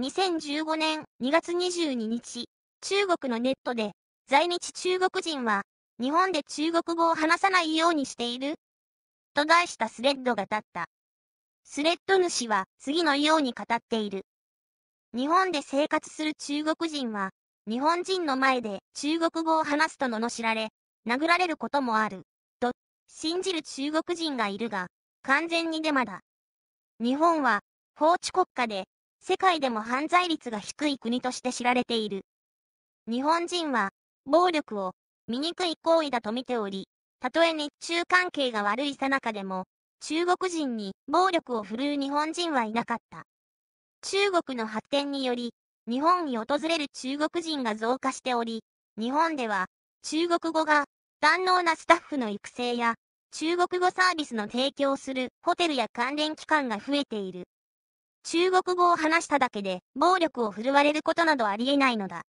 2015年2月22日、中国のネットで、在日中国人は、日本で中国語を話さないようにしていると題したスレッドが立った。スレッド主は次のように語っている。日本で生活する中国人は、日本人の前で中国語を話すと罵られ、殴られることもある、と、信じる中国人がいるが、完全にデマだ。日本は、法治国家で、世界でも犯罪率が低い国として知られている。日本人は、暴力を、醜い行為だと見ており、たとえ日中関係が悪いさなかでも、中国人に暴力を振るう日本人はいなかった。中国の発展により、日本に訪れる中国人が増加しており、日本では、中国語が、堪能なスタッフの育成や、中国語サービスの提供するホテルや関連機関が増えている。中国語を話しただけで暴力を振るわれることなどありえないのだ。